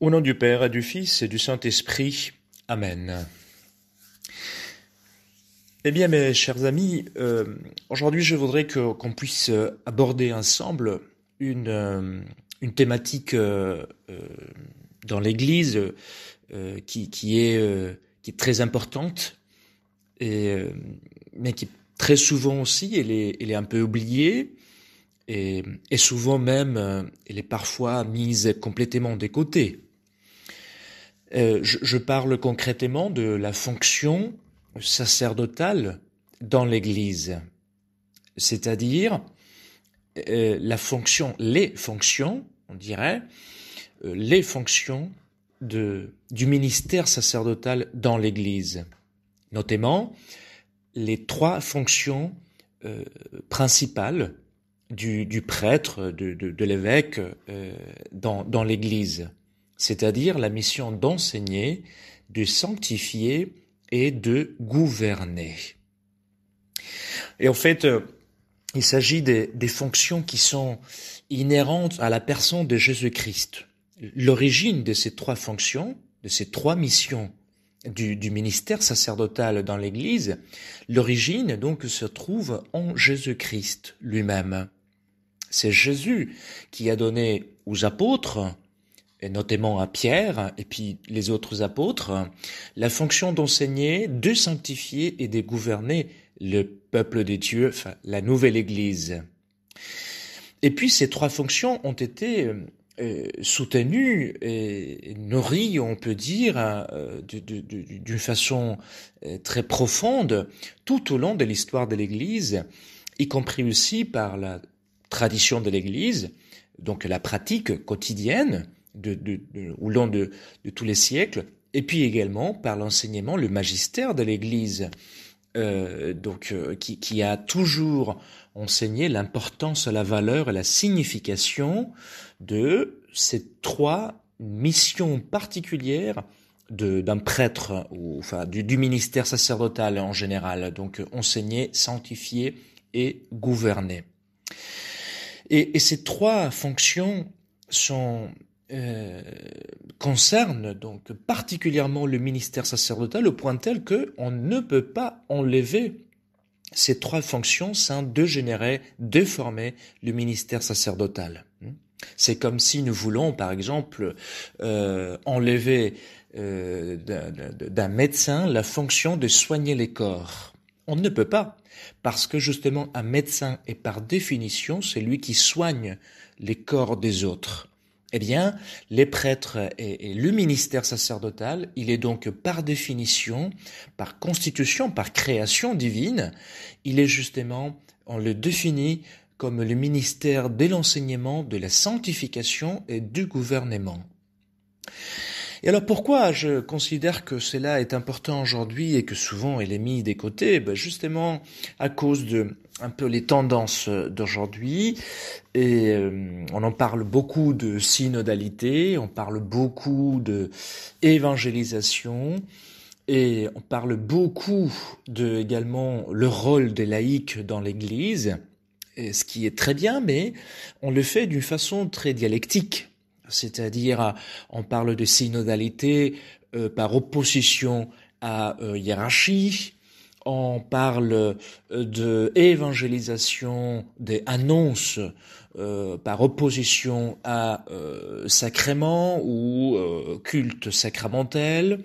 Au nom du Père et du Fils et du Saint-Esprit. Amen. Eh bien, mes chers amis, euh, aujourd'hui, je voudrais qu'on puisse aborder ensemble une, euh, thématique euh, dans l'Église qui, est, qui est très importante, mais qui très souvent aussi, elle est, un peu oubliée. Et, et souvent même, elle est parfois mise complètement des côtés. Euh, je, parle concrètement de la fonction sacerdotale dans l'Église, c'est-à-dire euh, la fonction, les fonctions, on dirait, euh, les fonctions du ministère sacerdotal dans l'Église, notamment les trois fonctions principales du, prêtre, de, l'évêque dans l'Église c'est-à-dire la mission d'enseigner, de sanctifier et de gouverner. Et en fait, euh, il s'agit des, fonctions qui sont inhérentes à la personne de Jésus-Christ. L'origine de ces trois fonctions, de ces trois missions du, du ministère sacerdotal dans l'Église, l'origine donc se trouve en Jésus-Christ lui-même. C'est Jésus qui a donné aux apôtres et notamment à Pierre et puis les autres apôtres, la fonction d'enseigner, de sanctifier et de gouverner le peuple des dieux, enfin, la nouvelle Église. Et puis ces trois fonctions ont été euh, soutenues et nourries, on peut dire, euh, d'une façon euh, très profonde tout au long de l'histoire de l'Église, y compris aussi par la tradition de l'Église, donc la pratique quotidienne, de, de, de, au long de, tous les siècles, et puis également par l'enseignement, le magistère de l'Église, euh, donc euh, qui, qui, a toujours enseigné l'importance, la valeur et la signification de ces trois missions particulières d'un prêtre, ou, enfin du, du, ministère sacerdotal en général, donc enseigner, sanctifier et gouverner. Et, et ces trois fonctions sont euh, concerne donc particulièrement le ministère sacerdotal au point tel que on ne peut pas enlever ces trois fonctions sans dégénérer, déformer le ministère sacerdotal. C'est comme si nous voulons, par exemple, euh, enlever euh, d'un médecin la fonction de soigner les corps. On ne peut pas, parce que justement un médecin est par définition celui qui soigne les corps des autres. Eh bien, les prêtres et, le ministère sacerdotal, il est donc par définition, par constitution, par création divine, il est justement, on le définit comme le ministère de l'enseignement, de la sanctification et du gouvernement. Et alors pourquoi je considère que cela est important aujourd'hui et que souvent il est mis des côtés ben Justement à cause de un peu les tendances d'aujourd'hui et euh, on en parle beaucoup de synodalité, on parle beaucoup de évangélisation et on parle beaucoup de également le rôle des laïcs dans l'Église, ce qui est très bien, mais on le fait d'une façon très dialectique c'est-à-dire euh, on parle de synodalité euh, par opposition à euh, hiérarchie, on parle de évangélisation des annonces par opposition à sacrement ou culte sacramentel,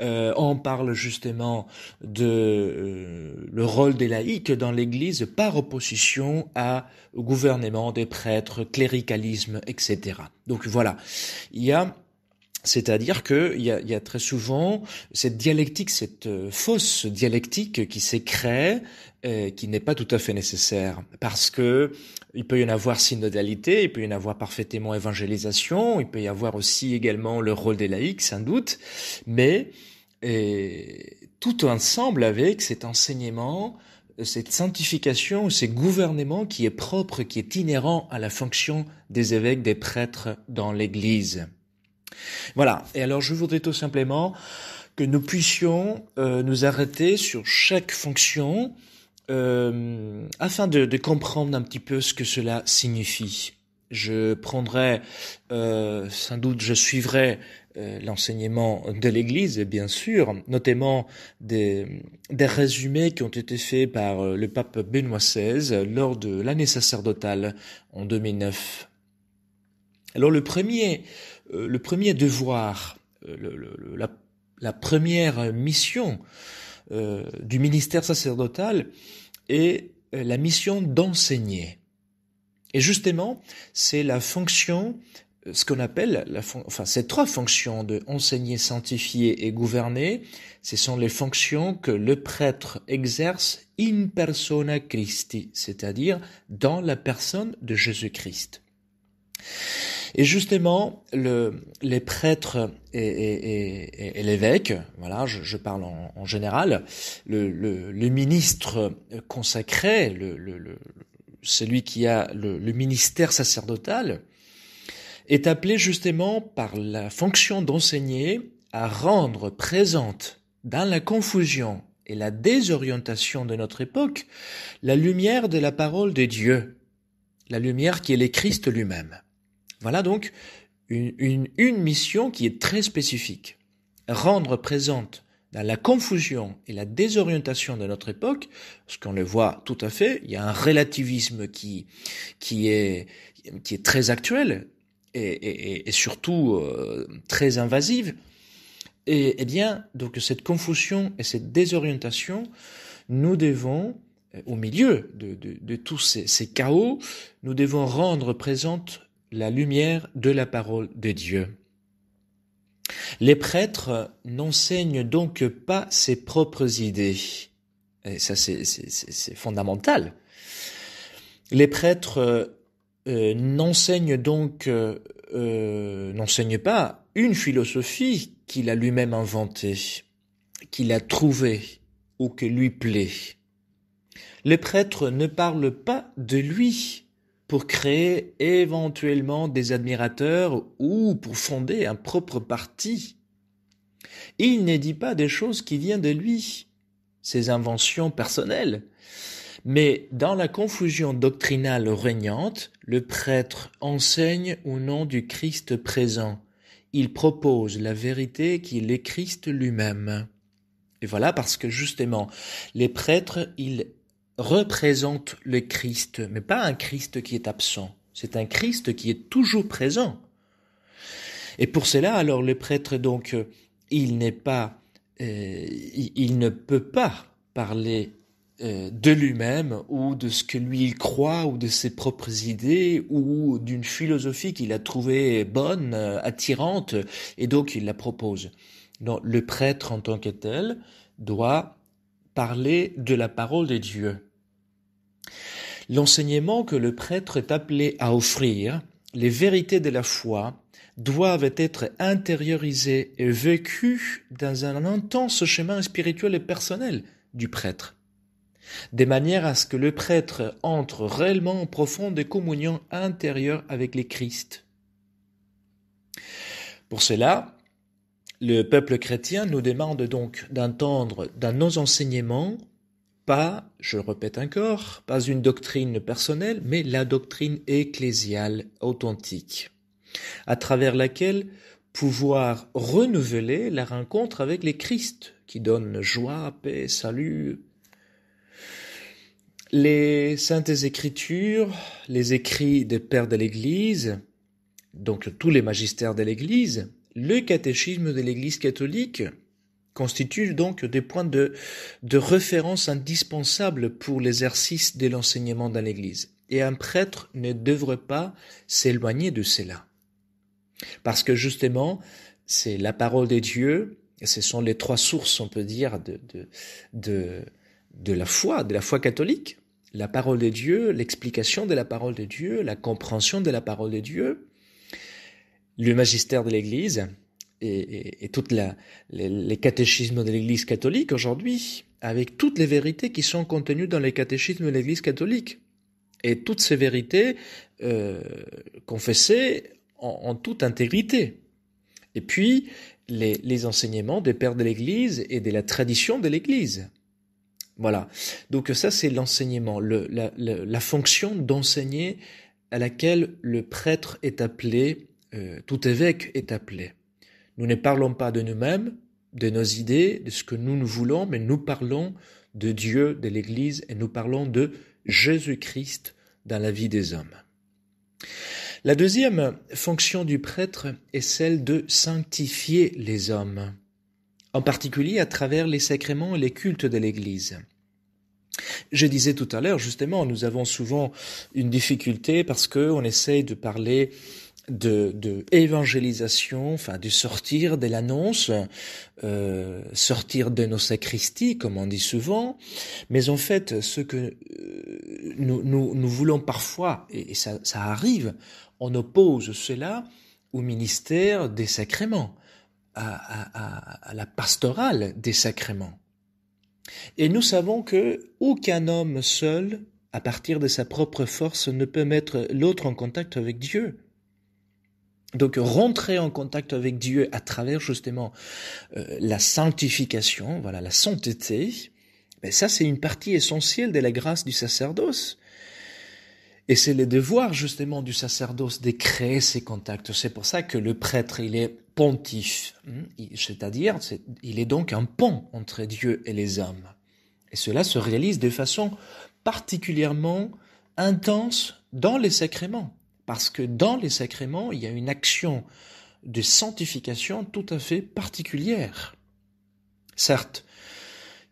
euh, on parle justement de euh, le rôle des laïcs dans l'Église par opposition à, au gouvernement des prêtres, cléricalisme, etc. Donc voilà, il y a c'est-à-dire qu'il y a, très souvent cette dialectique, cette euh, fausse dialectique qui s'est créée, qui n'est pas tout à fait nécessaire, parce que il peut y en avoir synodalité, il peut y en avoir parfaitement évangélisation, il peut y avoir aussi également le rôle des laïcs, sans doute, mais euh, tout ensemble avec cet enseignement cette sanctification, ces gouvernements qui est propre, qui est inhérent à la fonction des évêques, des prêtres dans l'Église. Voilà. Et alors, je voudrais tout simplement que nous puissions euh, nous arrêter sur chaque fonction euh, afin de, comprendre un petit peu ce que cela signifie. Je prendrai, euh, sans doute, je suivrai l'enseignement de l'Église, bien sûr, notamment des, des résumés qui ont été faits par le pape Benoît XVI lors de l'année sacerdotale en 2009. Alors le premier euh, le premier devoir, euh, la, première mission euh, du ministère sacerdotal est la mission d'enseigner. Et justement, c'est la fonction, ce qu'on appelle, la enfin, ces trois fonctions de enseigner, sanctifier et gouverner, ce sont les fonctions que le prêtre exerce in persona Christi, c'est-à-dire dans la personne de Jésus-Christ. Et justement, les prêtres et, l'évêque, voilà, je, parle en, général, le, le, ministre consacré, celui qui a le, ministère sacerdotal, est appelé justement par la fonction d'enseigner à rendre présente dans la confusion et la désorientation de notre époque la lumière de la parole de Dieu, la lumière qui est le Christ lui-même. Voilà donc une, mission qui est très spécifique. Rendre présente dans la confusion et la désorientation de notre époque, ce qu'on le voit tout à fait, il y a un relativisme qui, qui, est, qui est très actuel et, surtout euh, très invasive. Et, eh bien, donc cette confusion et cette désorientation, nous devons, euh, au milieu de, de, tous ces, ces chaos, nous devons rendre présente la lumière de la parole de Dieu. Les prêtres n'enseignent donc pas ses propres idées. Et ça, c'est fondamental. Les prêtres euh, n'enseignent donc euh, euh, n'enseignent pas une philosophie qu'il a lui-même inventée, qu'il a trouvée ou que lui plaît. Les prêtres ne parlent pas de lui, pour créer éventuellement des admirateurs ou pour fonder un propre parti. Il dit pas des choses qui viennent de lui, ses inventions personnelles. Mais dans la confusion doctrinale régnante, le prêtre enseigne au nom du Christ présent. Il propose la vérité qu'il est Christ lui-même. Et voilà parce que justement, les prêtres, ils représente le Christ, mais pas un Christ qui est absent. C'est un Christ qui est toujours présent. Et pour cela, alors le prêtre, donc, euh, il n'est pas, euh, il ne peut pas parler euh, de lui-même ou de ce que lui il croit ou de ses propres idées ou d'une philosophie qu'il a trouvée bonne, attirante, et donc il la propose. Non, le prêtre en tant que tel doit parler de la parole de Dieu. L'enseignement que le prêtre est appelé à offrir, les vérités de la foi, doivent être intériorisées et vécues dans un intense chemin spirituel et personnel du prêtre, de manière à ce que le prêtre entre réellement en profonde communion intérieure avec les Christes. Pour cela, le peuple chrétien nous demande donc d'entendre dans nos enseignements pas, je répète encore, pas une doctrine personnelle, mais la doctrine ecclésiale authentique, à travers laquelle pouvoir renouveler la rencontre avec les Christ, qui donnent joie, paix, salut. Les saintes écritures, les écrits des pères de l'Église, donc tous les magistères de l'Église, le catéchisme de l'Église catholique, constituent donc des points de, de référence indispensables pour l'exercice de l'enseignement dans l'Église. Et un prêtre ne devrait pas s'éloigner de cela. Parce que justement, c'est la parole de Dieu, ce sont les trois sources, on peut dire, de, de, de, de la foi, de la foi catholique. La parole de Dieu, l'explication de la parole de Dieu, la compréhension de la parole de Dieu, le magistère de l'Église, et, et, et les, les, catéchismes de l'Église catholique aujourd'hui, avec toutes les vérités qui sont contenues dans les catéchismes de l'Église catholique. Et toutes ces vérités euh, confessées en, toute intégrité. Et puis, les, les enseignements des pères de l'Église et de la tradition de l'Église. Voilà. Donc ça, c'est l'enseignement, la, fonction d'enseigner à laquelle le prêtre est appelé, euh, tout évêque est appelé. Nous ne parlons pas de nous-mêmes, de nos idées, de ce que nous nous voulons, mais nous parlons de Dieu, de l'Église, et nous parlons de Jésus-Christ dans la vie des hommes. La deuxième fonction du prêtre est celle de sanctifier les hommes, en particulier à travers les sacrements et les cultes de l'Église. Je disais tout à l'heure, justement, nous avons souvent une difficulté parce qu'on essaye de parler de, de évangélisation, enfin de sortir de l'annonce, euh, sortir de nos sacristies, comme on dit souvent. Mais en fait, ce que euh, nous, nous, voulons parfois, et, ça, ça arrive, on oppose cela au ministère des sacrements, à, à, à la pastorale des sacrements. Et nous savons que aucun homme seul, à partir de sa propre force, ne peut mettre l'autre en contact avec Dieu. Donc rentrer en contact avec Dieu à travers justement euh, la sanctification, voilà la sainteté, ben ça c'est une partie essentielle de la grâce du sacerdoce. Et c'est le devoir justement du sacerdoce de créer ces contacts. C'est pour ça que le prêtre, il est pontife, hein. c'est-à-dire il est donc un pont entre Dieu et les hommes. Et cela se réalise de façon particulièrement intense dans les sacrements. Parce que dans les sacrements, il y a une action de sanctification tout à fait particulière. Certes,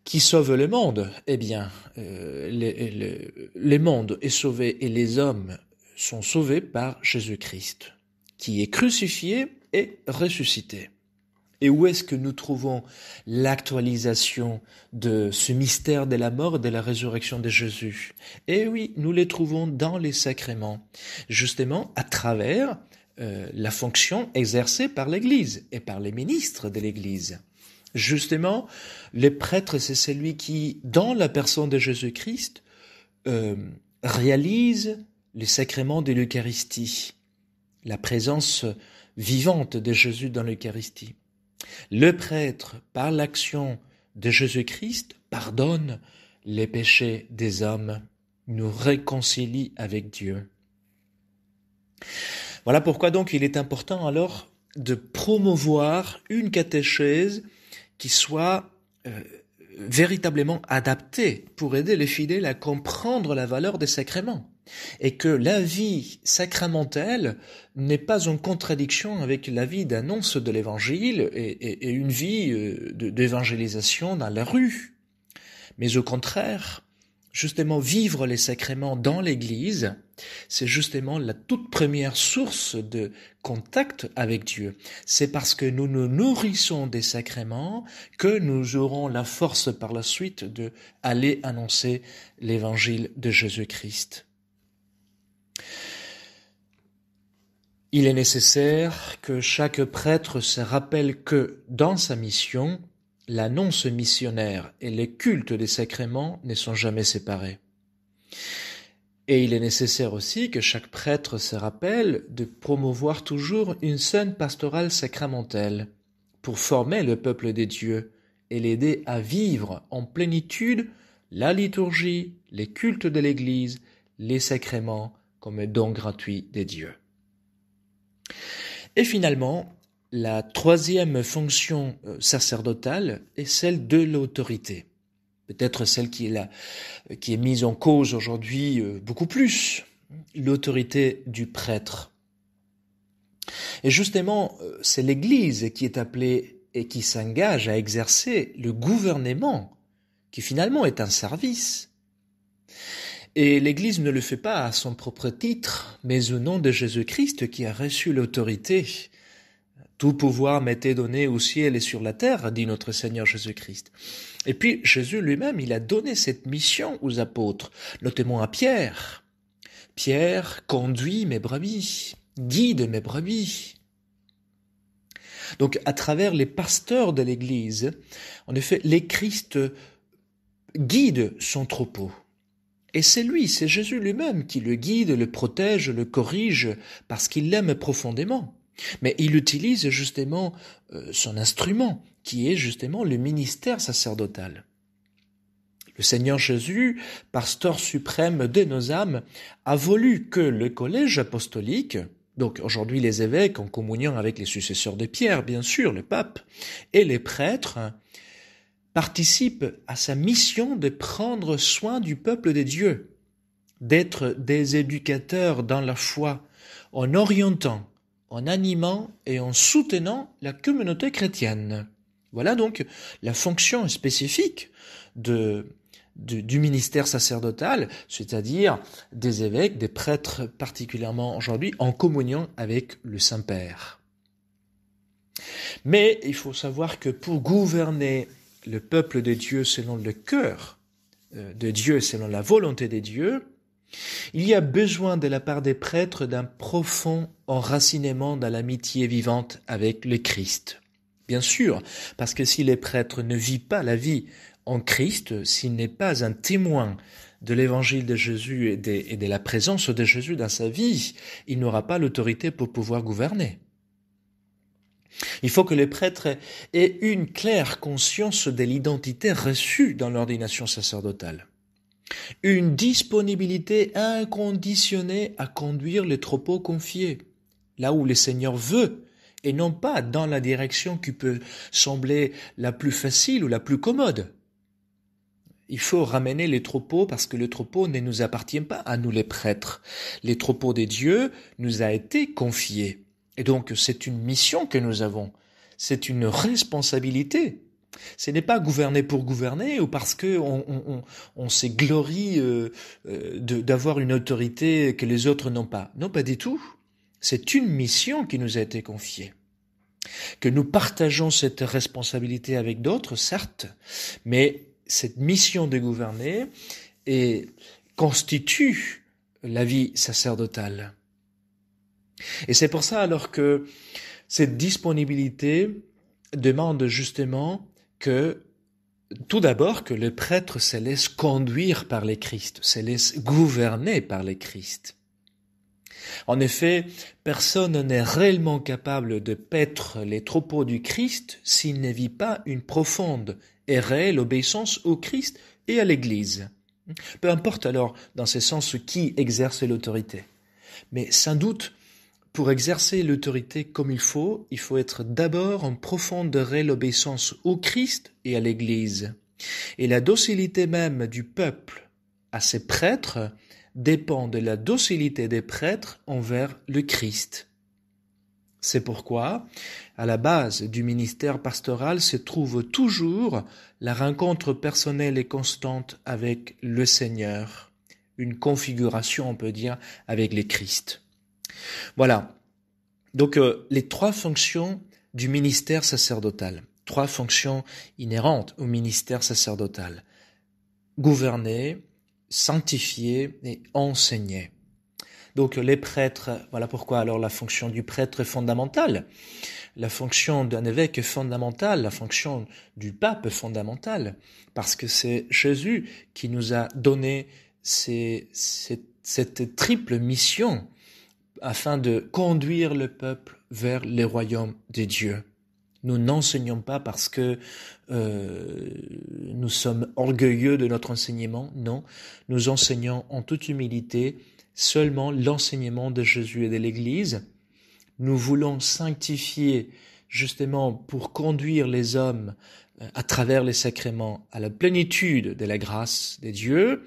qui sauve le monde Eh bien, le, euh, le monde est sauvé et les hommes sont sauvés par Jésus-Christ, qui est crucifié et ressuscité. Et où est-ce que nous trouvons l'actualisation de ce mystère de la mort et de la résurrection de Jésus Eh oui, nous les trouvons dans les sacrements, justement à travers euh, la fonction exercée par l'Église et par les ministres de l'Église. Justement, les prêtres, c'est celui qui, dans la personne de Jésus-Christ, euh, réalise les sacrements de l'Eucharistie, la présence vivante de Jésus dans l'Eucharistie. Le prêtre, par l'action de Jésus-Christ, pardonne les péchés des hommes, nous réconcilie avec Dieu. Voilà pourquoi donc il est important alors de promouvoir une catéchèse qui soit euh, véritablement adaptée pour aider les fidèles à comprendre la valeur des sacrements et que la vie sacramentelle n'est pas en contradiction avec la vie d'annonce de l'évangile et, une vie euh, d'évangélisation dans la rue. Mais au contraire, justement vivre les sacrements dans l'Église, c'est justement la toute première source de contact avec Dieu. C'est parce que nous nous nourrissons des sacrements que nous aurons la force par la suite de aller annoncer l'évangile de Jésus-Christ. Il est nécessaire que chaque prêtre se rappelle que, dans sa mission, l'annonce missionnaire et les cultes des sacrements ne sont jamais séparés. Et il est nécessaire aussi que chaque prêtre se rappelle de promouvoir toujours une scène pastorale sacramentelle pour former le peuple des dieux et l'aider à vivre en plénitude la liturgie, les cultes de l'Église, les sacrements comme don gratuit des dieux. Et finalement, la troisième fonction euh, sacerdotale est celle de l'autorité. Peut-être celle qui est, euh, qui est mise en cause aujourd'hui euh, beaucoup plus, hein, l'autorité du prêtre. Et justement, c'est l'Église qui est appelée et qui s'engage à exercer le gouvernement, qui finalement est un service, et l'Église ne le fait pas à son propre titre, mais au nom de Jésus-Christ qui a reçu l'autorité. Tout pouvoir m'était donné au ciel et sur la terre, dit notre Seigneur Jésus-Christ. Et puis Jésus lui-même, il a donné cette mission aux apôtres, notamment à Pierre. Pierre conduit mes brebis, guide mes brebis. Donc à travers les pasteurs de l'Église, en effet, les Christ guident son troupeau. Et c'est lui, c'est Jésus lui-même qui le guide, le protège, le corrige, parce qu'il l'aime profondément. Mais il utilise justement euh, son instrument, qui est justement le ministère sacerdotal. Le Seigneur Jésus, pasteur suprême de nos âmes, a voulu que le collège apostolique, donc aujourd'hui les évêques en communion avec les successeurs de Pierre, bien sûr, le pape, et les prêtres, participe à sa mission de prendre soin du peuple de Dieu, d'être des éducateurs dans la foi, en orientant, en animant et en soutenant la communauté chrétienne. Voilà donc la fonction spécifique de, du ministère sacerdotal, c'est-à-dire des évêques, des prêtres particulièrement aujourd'hui, en communion avec le Saint-Père. Mais il faut savoir que pour gouverner le peuple de Dieu selon le cœur euh, de Dieu, selon la volonté de Dieu, il y a besoin de la part des prêtres d'un profond enracinement dans l'amitié vivante avec le Christ. Bien sûr, parce que si les prêtres ne vivent pas la vie en Christ, s'il n'est pas un témoin de l'évangile de Jésus et de la présence de Jésus dans sa vie, il n'aura pas l'autorité pour pouvoir gouverner. Il faut que les prêtres aient une claire conscience de l'identité reçue dans l'ordination sacerdotale. Une disponibilité inconditionnée à conduire les troupeaux confiés, là où le Seigneur veut, et non pas dans la direction qui peut sembler la plus facile ou la plus commode. Il faut ramener les troupeaux parce que le troupeau ne nous appartient pas à nous les prêtres. Les troupeaux des dieux nous a été confiés. Et donc c'est une mission que nous avons, c'est une responsabilité. Ce n'est pas gouverner pour gouverner ou parce que on, on, s'est glorie euh, euh, d'avoir une autorité que les autres n'ont pas. Non, pas du tout. C'est une mission qui nous a été confiée. Que nous partageons cette responsabilité avec d'autres, certes, mais cette mission de gouverner est, constitue la vie sacerdotale. Et c'est pour ça alors que cette disponibilité demande justement que tout d'abord que le prêtre se laisse conduire par les Christ, se laisse gouverner par les Christ. En effet, personne n'est réellement capable de paître les troupeaux du Christ s'il ne vit pas une profonde et réelle obéissance au Christ et à l'Église. Peu importe alors dans ce sens qui exerce l'autorité. Mais sans doute pour exercer l'autorité comme il faut, il faut être d'abord en profonde réelle obéissance au Christ et à l'Église. Et la docilité même du peuple à ses prêtres dépend de la docilité des prêtres envers le Christ. C'est pourquoi, à la base du ministère pastoral se trouve toujours la rencontre personnelle et constante avec le Seigneur, une configuration, on peut dire, avec les Christ. Voilà. Donc euh, les trois fonctions du ministère sacerdotal, trois fonctions inhérentes au ministère sacerdotal. Gouverner, sanctifier et enseigner. Donc les prêtres, voilà pourquoi alors la fonction du prêtre est fondamentale, la fonction d'un évêque est fondamentale, la fonction du pape est fondamentale, parce que c'est Jésus qui nous a donné cette triple mission afin de conduire le peuple vers le royaume de Dieu. Nous n'enseignons pas parce que euh, nous sommes orgueilleux de notre enseignement, non, nous enseignons en toute humilité seulement l'enseignement de Jésus et de l'Église. Nous voulons sanctifier justement pour conduire les hommes à travers les sacrements à la plénitude de la grâce des dieux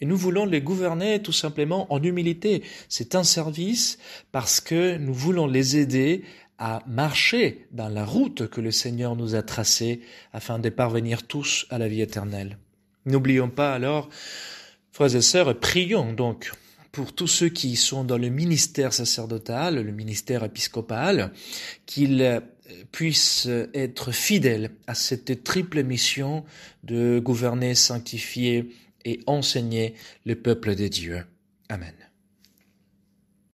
et nous voulons les gouverner tout simplement en humilité. C'est un service parce que nous voulons les aider à marcher dans la route que le Seigneur nous a tracée afin de parvenir tous à la vie éternelle. N'oublions pas alors, frères et sœurs, prions donc pour tous ceux qui sont dans le ministère sacerdotal, le ministère épiscopal, qu'ils puisse être fidèle à cette triple mission de gouverner, sanctifier et enseigner le peuple de dieux. Amen.